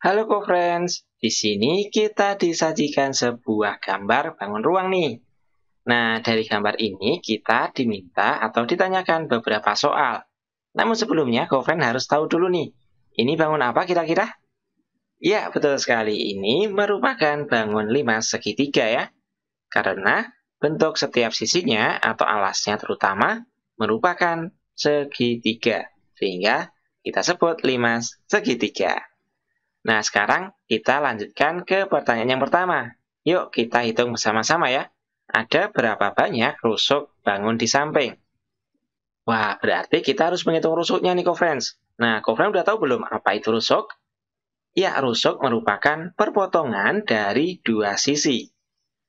Halo co-friends, di sini kita disajikan sebuah gambar bangun ruang nih. Nah, dari gambar ini kita diminta atau ditanyakan beberapa soal. Namun sebelumnya co friends harus tahu dulu nih, ini bangun apa kira-kira? Ya, betul sekali, ini merupakan bangun 5 segitiga ya. Karena bentuk setiap sisinya atau alasnya terutama merupakan segitiga. Sehingga kita sebut 5 segitiga. Nah, sekarang kita lanjutkan ke pertanyaan yang pertama. Yuk, kita hitung bersama-sama ya. Ada berapa banyak rusuk bangun di samping? Wah, berarti kita harus menghitung rusuknya nih, co-friends. Nah, co-friends udah tahu belum apa itu rusuk? Ya, rusuk merupakan perpotongan dari dua sisi.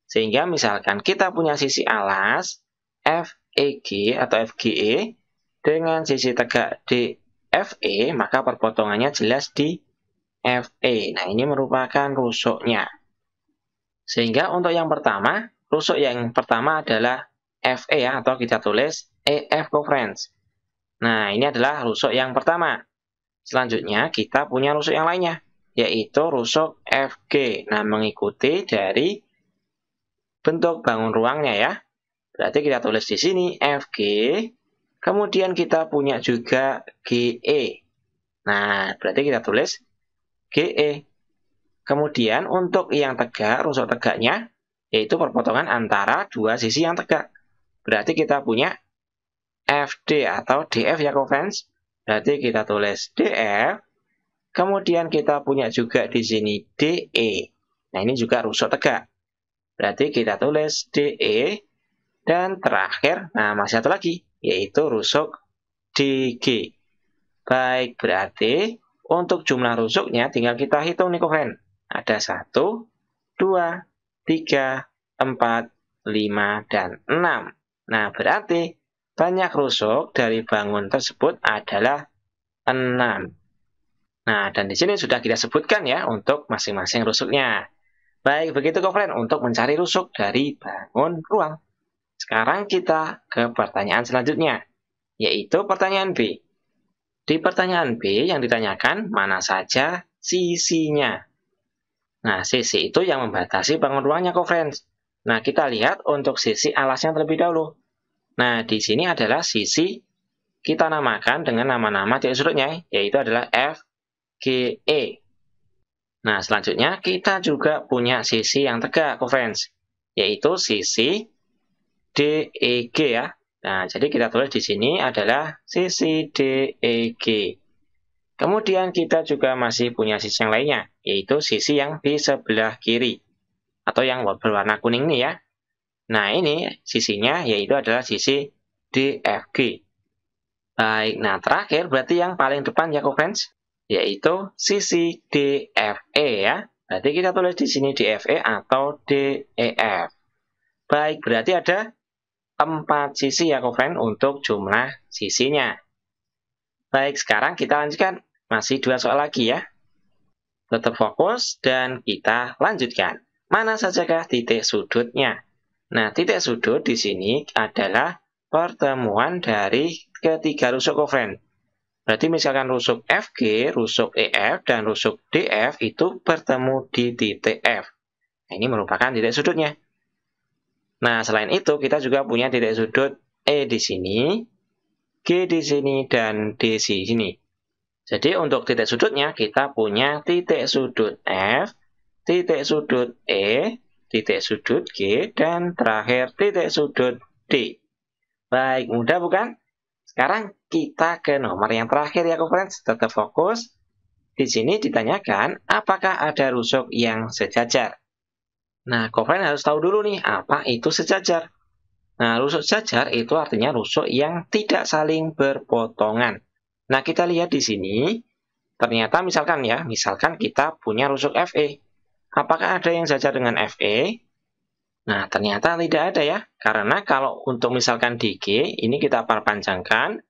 Sehingga misalkan kita punya sisi alas FEG atau FGE dengan sisi tegak DFE, maka perpotongannya jelas di FE. Nah, ini merupakan rusuknya. Sehingga untuk yang pertama, rusuk yang pertama adalah FE ya, atau kita tulis EF conference. Nah, ini adalah rusuk yang pertama. Selanjutnya, kita punya rusuk yang lainnya, yaitu rusuk FG. Nah, mengikuti dari bentuk bangun ruangnya ya. Berarti kita tulis di sini FG, kemudian kita punya juga GE. Nah, berarti kita tulis GE. Kemudian untuk yang tegak, rusuk tegaknya, yaitu perpotongan antara dua sisi yang tegak. Berarti kita punya FD atau DF ya Kovens. Berarti kita tulis DF. Kemudian kita punya juga di sini DE. Nah ini juga rusuk tegak. Berarti kita tulis DE. Dan terakhir, nah masih satu lagi, yaitu rusuk DG. Baik, berarti untuk jumlah rusuknya tinggal kita hitung nih Kohen. Ada 1, 2, 3, 4, 5, dan 6. Nah, berarti banyak rusuk dari bangun tersebut adalah 6. Nah, dan di sini sudah kita sebutkan ya untuk masing-masing rusuknya. Baik, begitu Kohen untuk mencari rusuk dari bangun ruang. Sekarang kita ke pertanyaan selanjutnya, yaitu pertanyaan B. Di pertanyaan B yang ditanyakan mana saja sisinya. Nah, sisi itu yang membatasi bangun ruangnya friends. Nah, kita lihat untuk sisi alasnya terlebih dahulu. Nah, di sini adalah sisi kita namakan dengan nama-nama titik sudutnya, yaitu adalah F, G, E. Nah, selanjutnya kita juga punya sisi yang tegak friends. yaitu sisi D, E, G, ya. Nah, jadi kita tulis di sini adalah sisi DEG. Kemudian kita juga masih punya sisi yang lainnya, yaitu sisi yang di sebelah kiri, atau yang berwarna kuning ini ya. Nah, ini sisinya yaitu adalah sisi DFG. Baik, nah terakhir berarti yang paling depan ya friends, yaitu sisi DFE ya. Berarti kita tulis di sini DFE atau DEF. Baik, berarti ada 4 sisi ya kofren untuk jumlah sisinya. Baik, sekarang kita lanjutkan. Masih dua soal lagi ya. Tetap fokus dan kita lanjutkan. Mana sajakah titik sudutnya? Nah, titik sudut di sini adalah pertemuan dari ketiga rusuk kofren. Berarti misalkan rusuk FG, rusuk EF, dan rusuk DF itu bertemu di titik F. Nah, ini merupakan titik sudutnya. Nah, selain itu kita juga punya titik sudut E di sini, G di sini, dan D di sini. Jadi untuk titik sudutnya kita punya titik sudut F, titik sudut E, titik sudut G, dan terakhir titik sudut D. Baik, mudah bukan? Sekarang kita ke nomor yang terakhir ya, friends. Tetap fokus. Di sini ditanyakan apakah ada rusuk yang sejajar. Nah, kalian harus tahu dulu nih, apa itu sejajar. Nah, rusuk sejajar itu artinya rusuk yang tidak saling berpotongan. Nah, kita lihat di sini, ternyata misalkan ya, misalkan kita punya rusuk FE. Apakah ada yang sejajar dengan FE? Nah, ternyata tidak ada ya, karena kalau untuk misalkan DG, ini kita perpanjangkan,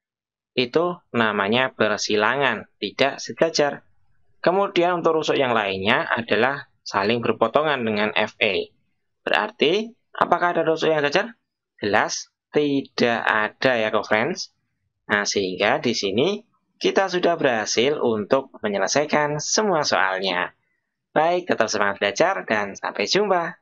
itu namanya bersilangan, tidak sejajar. Kemudian untuk rusuk yang lainnya adalah saling berpotongan dengan FA. Berarti, apakah ada dosa yang cacat? Jelas tidak ada ya, friends. Nah, sehingga di sini kita sudah berhasil untuk menyelesaikan semua soalnya. Baik, tetap semangat belajar dan sampai jumpa.